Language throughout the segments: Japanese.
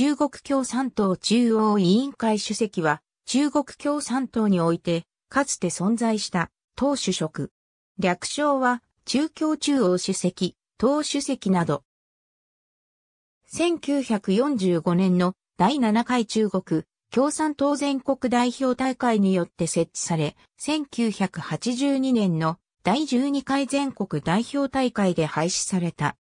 中国共産党中央委員会主席は、中国共産党において、かつて存在した党主職。略称は、中共中央主席、党主席など。1945年の第7回中国共産党全国代表大会によって設置され、1982年の第12回全国代表大会で廃止された。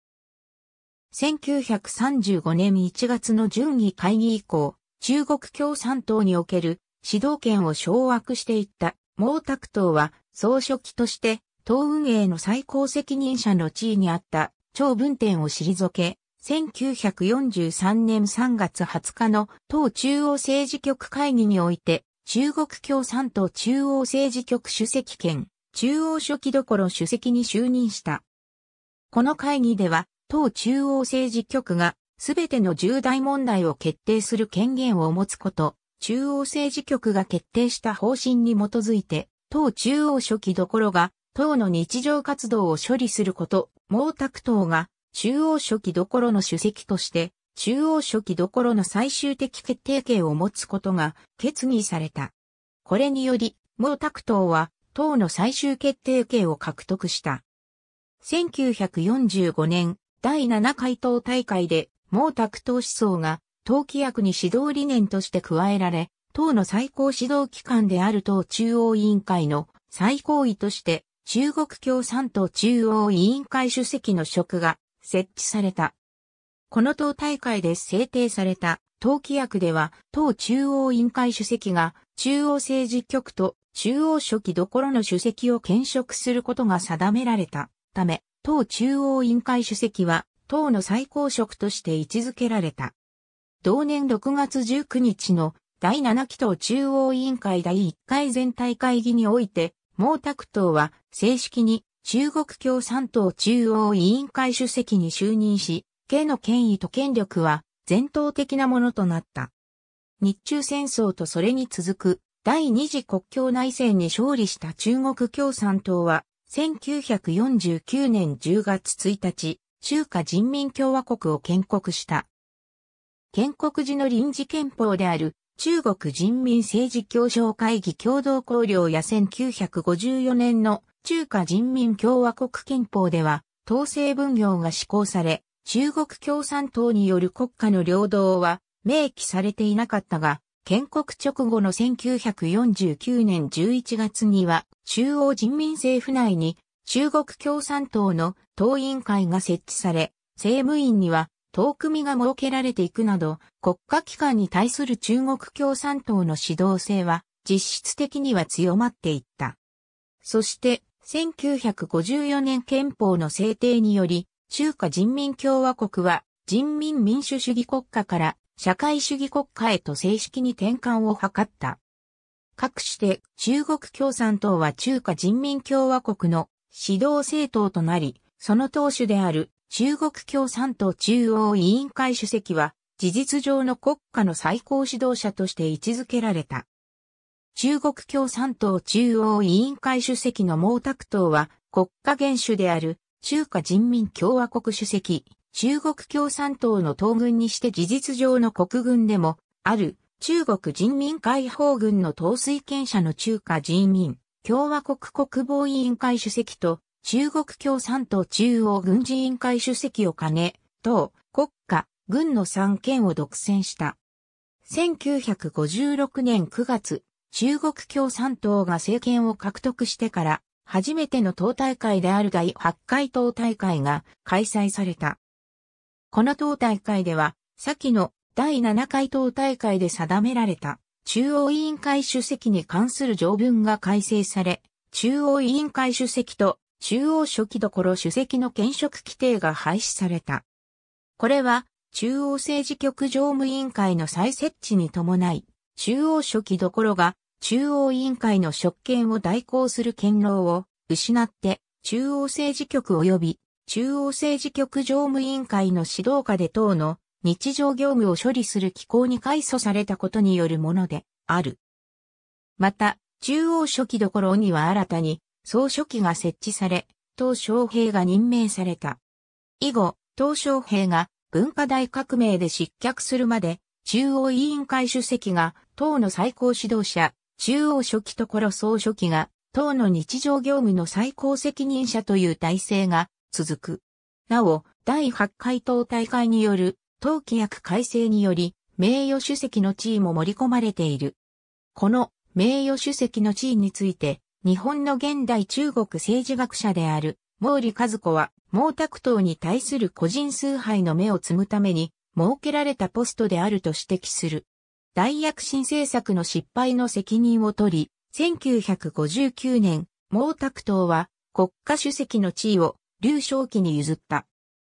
1935年1月の順議会議以降、中国共産党における指導権を掌握していった毛沢東は総書記として党運営の最高責任者の地位にあった長文典を退け、1943年3月20日の党中央政治局会議において、中国共産党中央政治局主席兼中央書記どころ主席に就任した。この会議では、党中央政治局がすべての重大問題を決定する権限を持つこと、中央政治局が決定した方針に基づいて、党中央初期どころが、党の日常活動を処理すること、毛沢東が、中央初期どころの主席として、中央初期どころの最終的決定権を持つことが決議された。これにより、毛沢東は、党の最終決定権を獲得した。1945年、第7回党大会で、毛沢東思想が、党規約に指導理念として加えられ、党の最高指導機関である党中央委員会の最高位として、中国共産党中央委員会主席の職が設置された。この党大会で制定された党規約では、党中央委員会主席が中央政治局と中央書記どころの主席を兼職することが定められたため、党中央委員会主席は、党の最高職として位置づけられた。同年6月19日の第7期党中央委員会第1回全体会議において、毛沢東は正式に中国共産党中央委員会主席に就任し、家の権威と権力は全党的なものとなった。日中戦争とそれに続く第二次国境内戦に勝利した中国共産党は1949年10月1日、中華人民共和国を建国した。建国時の臨時憲法である中国人民政治協商会議共同綱領や1954年の中華人民共和国憲法では、統制分業が施行され、中国共産党による国家の領導は明記されていなかったが、建国直後の1949年11月には、中央人民政府内に中国共産党の党委員会が設置され、政務員には党組が設けられていくなど、国家機関に対する中国共産党の指導性は実質的には強まっていった。そして、1954年憲法の制定により、中華人民共和国は人民民主主義国家から社会主義国家へと正式に転換を図った。かくして中国共産党は中華人民共和国の指導政党となり、その党首である中国共産党中央委員会主席は事実上の国家の最高指導者として位置づけられた。中国共産党中央委員会主席の毛沢東は国家元首である中華人民共和国主席、中国共産党の党軍にして事実上の国軍でも、ある中国人民解放軍の統帥権者の中華人民共和国国防委員会主席と中国共産党中央軍事委員会主席を兼ね、党、国家、軍の三権を独占した。1956年9月、中国共産党が政権を獲得してから、初めての党大会である第8回党大会が開催された。この党大会では、先の第7回党大会で定められた中央委員会主席に関する条文が改正され、中央委員会主席と中央書記どころ主席の兼職規定が廃止された。これは中央政治局常務委員会の再設置に伴い、中央書記どころが中央委員会の職権を代行する権能を失って中央政治局及び中央政治局常務委員会の指導下で党の日常業務を処理する機構に改組されたことによるものである。また、中央書記どころには新たに総書記が設置され、党昌平が任命された。以後、党昌平が文化大革命で失脚するまで、中央委員会主席が党の最高指導者、中央書記ところ総書記が党の日常業務の最高責任者という体制が続く。なお、第8回党大会による、党規約改正により、名誉主席の地位も盛り込まれている。この名誉主席の地位について、日本の現代中国政治学者である毛利和子は毛沢東に対する個人崇拝の目を摘むために設けられたポストであると指摘する。大躍進政策の失敗の責任を取り、1959年、毛沢東は国家主席の地位を劉少奇に譲った。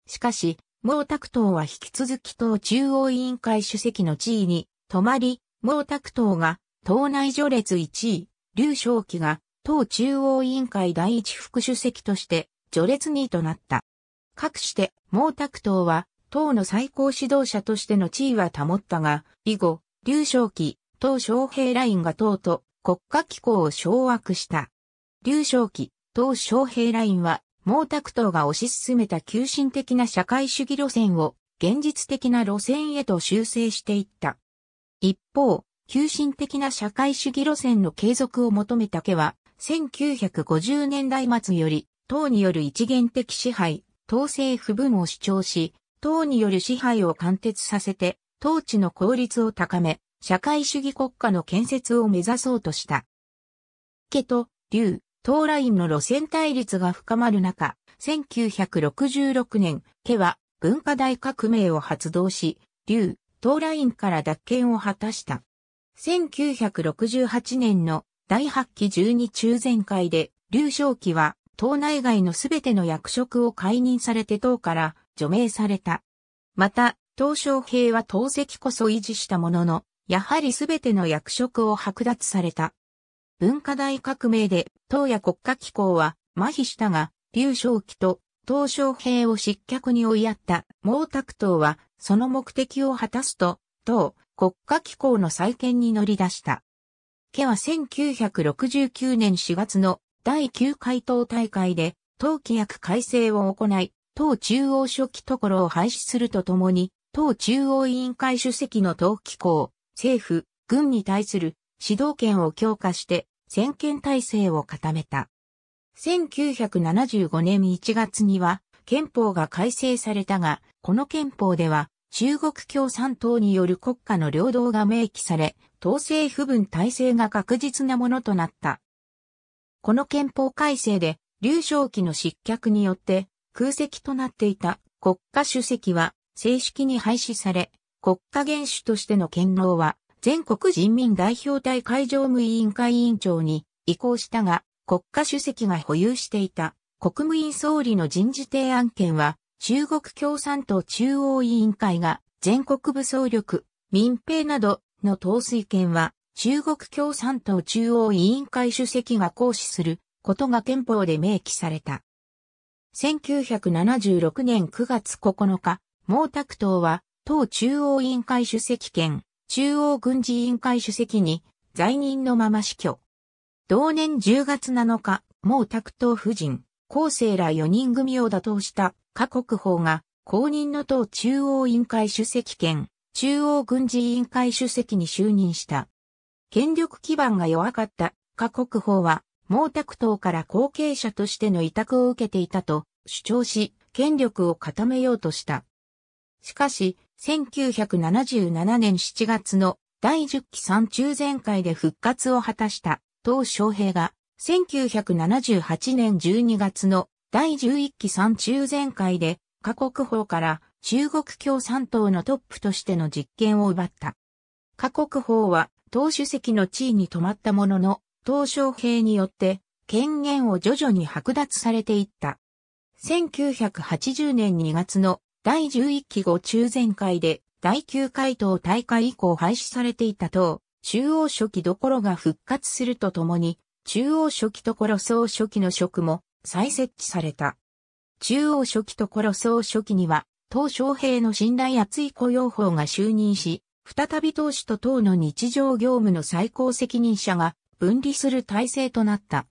しかし、毛沢東は引き続き党中央委員会主席の地位に止まり、毛沢東が党内序列1位、劉少奇が党中央委員会第一副主席として序列2位となった。かくして毛沢東は党の最高指導者としての地位は保ったが、以後、劉少奇、党昌平ラインが党と国家機構を掌握した。劉少奇、党昌平ラインは毛沢東が推し進めた急進的な社会主義路線を現実的な路線へと修正していった。一方、急進的な社会主義路線の継続を求めた家は、1950年代末より、党による一元的支配、党政不分を主張し、党による支配を貫徹させて、統治の効率を高め、社会主義国家の建設を目指そうとした。家と、劉、東ラインの路線対立が深まる中、1966年、家は文化大革命を発動し、劉、東ラインから脱権を果たした。1968年の第8期十二中前会で、劉少奇は、党内外のすべての役職を解任されて党から除名された。また、東小平は党籍こそ維持したものの、やはりすべての役職を剥奪された。文化大革命で、党や国家機構は、麻痺したが、劉少奇と、東小平を失脚に追いやった毛沢東は、その目的を果たすと、党、国家機構の再建に乗り出した。家は1969年4月の第9回党大会で、党規約改正を行い、党中央書記ところを廃止するとともに、党中央委員会主席の党機構、政府、軍に対する指導権を強化して先見体制を固めた。1975年1月には憲法が改正されたが、この憲法では中国共産党による国家の領導が明記され、統制不分体制が確実なものとなった。この憲法改正で、劉少奇の失脚によって空席となっていた国家主席は正式に廃止され、国家元首としての権能は全国人民代表大会常務委員会委員長に移行したが、国家主席が保有していた国務院総理の人事提案権は、中国共産党中央委員会が全国武装力、民兵などの統帥権は、中国共産党中央委員会主席が行使することが憲法で明記された。1976年9月9日、毛沢東は党中央委員会主席権、中央軍事委員会主席に在任のまま死去。同年10月7日、毛沢東夫人、後世ら4人組を打倒した過国法が公認の党中央委員会主席兼中央軍事委員会主席に就任した。権力基盤が弱かった過国法は毛沢東から後継者としての委託を受けていたと主張し、権力を固めようとした。しかし、1977年7月の第10期三中全会で復活を果たした東昌平が、1978年12月の第11期三中全会で、過国法から中国共産党のトップとしての実権を奪った。過国法は、党主席の地位に止まったものの、東昌平によって権限を徐々に剥奪されていった。1980年2月の第11期後中前回で第9回党大会以降廃止されていた党、中央初期どころが復活するとともに、中央初期ところ総書記の職も再設置された。中央初期ところ総書記には、党将兵の信頼厚い雇用法が就任し、再び党首と党の日常業務の最高責任者が分離する体制となった。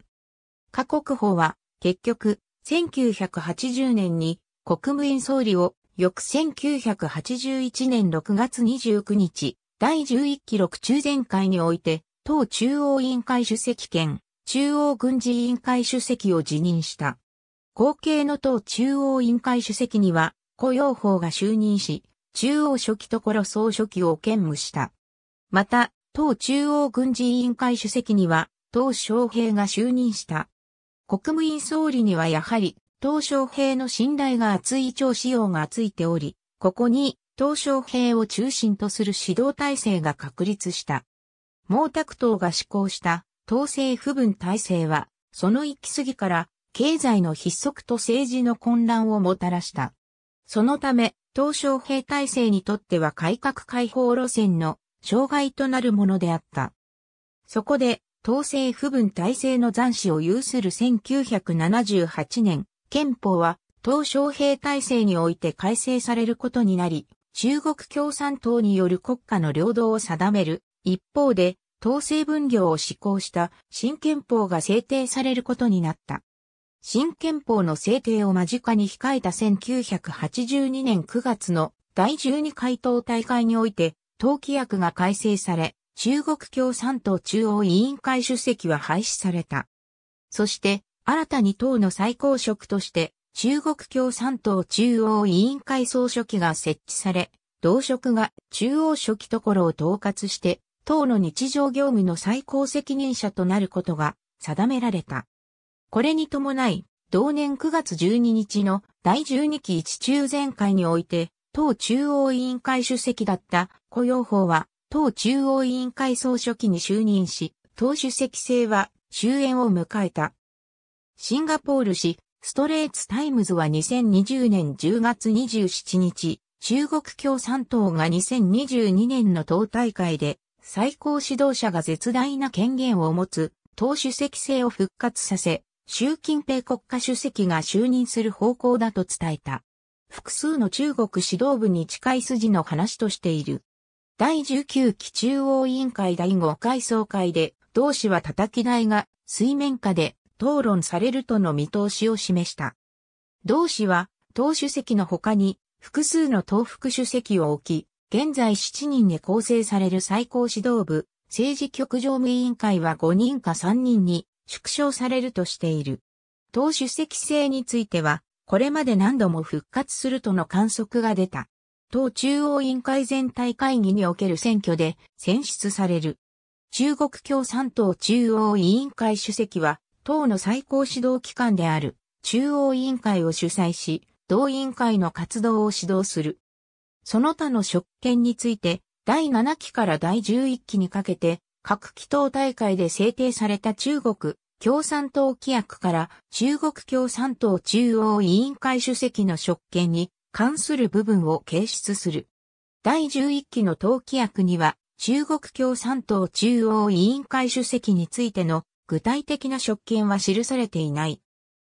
過国法は、結局、1980年に国務院総理を翌1981年6月29日、第11期6中全会において、党中央委員会主席兼、中央軍事委員会主席を辞任した。後継の党中央委員会主席には、雇用法が就任し、中央書記ろ総書記を兼務した。また、党中央軍事委員会主席には、党昌平が就任した。国務院総理にはやはり、東小平の信頼が厚い長使用が厚いており、ここに東小平を中心とする指導体制が確立した。毛沢東が施行した統制不分体制は、その行き過ぎから経済の筆速と政治の混乱をもたらした。そのため、東小平体制にとっては改革開放路線の障害となるものであった。そこで、統制不分体制の残滓を有する1978年、憲法は、党小平体制において改正されることになり、中国共産党による国家の領土を定める。一方で、党制分業を施行した新憲法が制定されることになった。新憲法の制定を間近に控えた1982年9月の第12回党大会において、党規約が改正され、中国共産党中央委員会主席は廃止された。そして、新たに党の最高職として、中国共産党中央委員会総書記が設置され、同職が中央書記ところを統括して、党の日常業務の最高責任者となることが定められた。これに伴い、同年9月12日の第12期一中全会において、党中央委員会主席だった雇用法は、党中央委員会総書記に就任し、党主席制は終焉を迎えた。シンガポール市、ストレーツ・タイムズは2020年10月27日、中国共産党が2022年の党大会で、最高指導者が絶大な権限を持つ、党主席制を復活させ、習近平国家主席が就任する方向だと伝えた。複数の中国指導部に近い筋の話としている。第19期中央委員会第5回総会で、同氏は叩き台が水面下で討論されるとの見通しを示した。同氏は、党主席の他に、複数の党副主席を置き、現在7人で構成される最高指導部、政治局常務委員会は5人か3人に縮小されるとしている。党主席制については、これまで何度も復活するとの観測が出た。党中央委員会全体会議における選挙で選出される。中国共産党中央委員会主席は党の最高指導機関である中央委員会を主催し、同委員会の活動を指導する。その他の職権について、第7期から第11期にかけて、各機党大会で制定された中国共産党規約から中国共産党中央委員会主席の職権に関する部分を掲出する。第11期の党規約には中国共産党中央委員会主席についての具体的な職権は記されていない。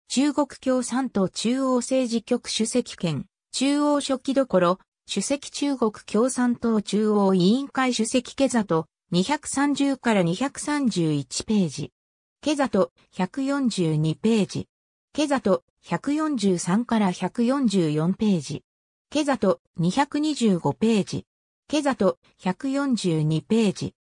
中国共産党中央政治局主席権、中央書記どころ、主席中国共産党中央委員会主席ケザと230から231ページ。ケザと142ページ。ケザと143から144ページ。ケザと225ページ。ケザと142ページ。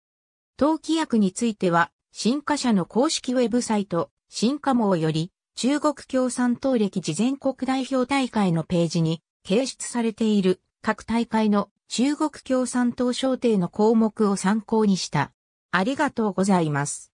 登記役については新華社の公式ウェブサイト、新華網より、中国共産党歴事全国代表大会のページに、掲出されている各大会の中国共産党商定の項目を参考にした。ありがとうございます。